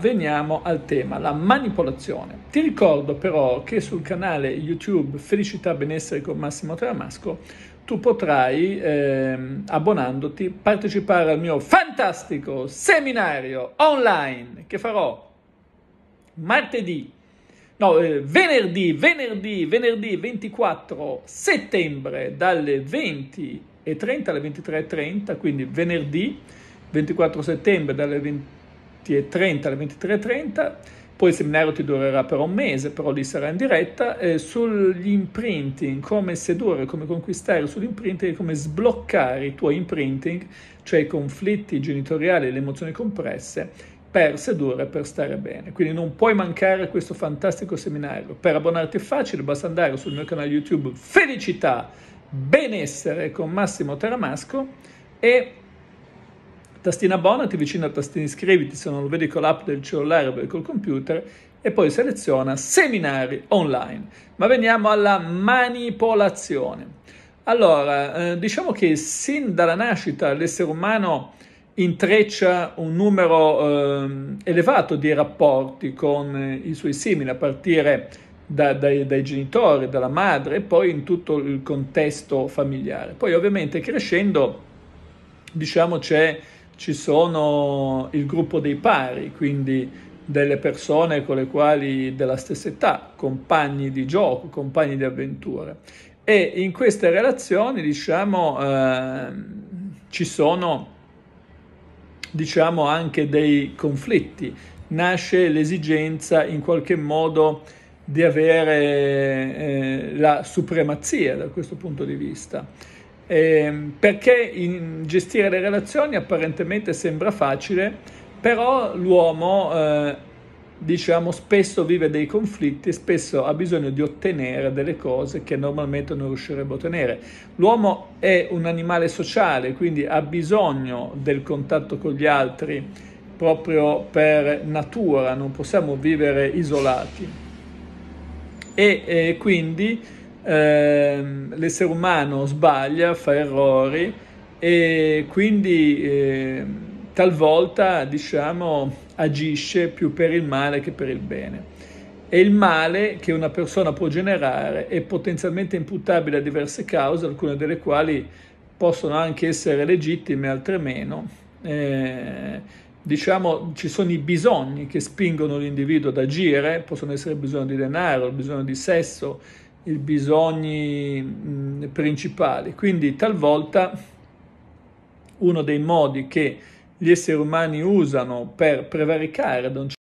Veniamo al tema, la manipolazione. Ti ricordo però che sul canale YouTube Felicità Benessere con Massimo Tramasco tu potrai, eh, abbonandoti, partecipare al mio fantastico seminario online che farò martedì, no, eh, venerdì, venerdì, venerdì 24 settembre dalle 20.30 alle 23.30, quindi venerdì 24 settembre dalle 20. 20.30 alle 23.30, poi il seminario ti durerà per un mese, però lì sarà in diretta, eh, sugli imprinting, come sedurre, come conquistare sull'imprinting, come sbloccare i tuoi imprinting, cioè i conflitti genitoriali, e le emozioni compresse, per sedurre, per stare bene. Quindi non puoi mancare questo fantastico seminario. Per abbonarti è facile, basta andare sul mio canale YouTube Felicità, Benessere con Massimo Teramasco e tastina abbonati vicino al tastino iscriviti se non lo vedi con l'app del cellulare o col computer e poi seleziona seminari online. Ma veniamo alla manipolazione. Allora, eh, diciamo che sin dalla nascita l'essere umano intreccia un numero eh, elevato di rapporti con eh, i suoi simili, a partire da, dai, dai, genitori, dalla madre e poi in tutto il contesto familiare. Poi ovviamente crescendo, diciamo, c'è ci sono il gruppo dei pari, quindi delle persone con le quali della stessa età, compagni di gioco, compagni di avventura. E in queste relazioni, diciamo, eh, ci sono diciamo anche dei conflitti, nasce l'esigenza in qualche modo di avere eh, la supremazia da questo punto di vista. Eh, perché gestire le relazioni apparentemente sembra facile, però l'uomo, eh, diciamo, spesso vive dei conflitti spesso ha bisogno di ottenere delle cose che normalmente non riuscirebbe a ottenere. L'uomo è un animale sociale, quindi ha bisogno del contatto con gli altri proprio per natura, non possiamo vivere isolati. E eh, quindi Ehm, l'essere umano sbaglia, fa errori e quindi eh, talvolta diciamo agisce più per il male che per il bene. E il male che una persona può generare è potenzialmente imputabile a diverse cause, alcune delle quali possono anche essere legittime, altre meno. Eh, diciamo ci sono i bisogni che spingono l'individuo ad agire, possono essere il bisogno di denaro, il bisogno di sesso, i bisogni principali. Quindi talvolta uno dei modi che gli esseri umani usano per prevaricare da un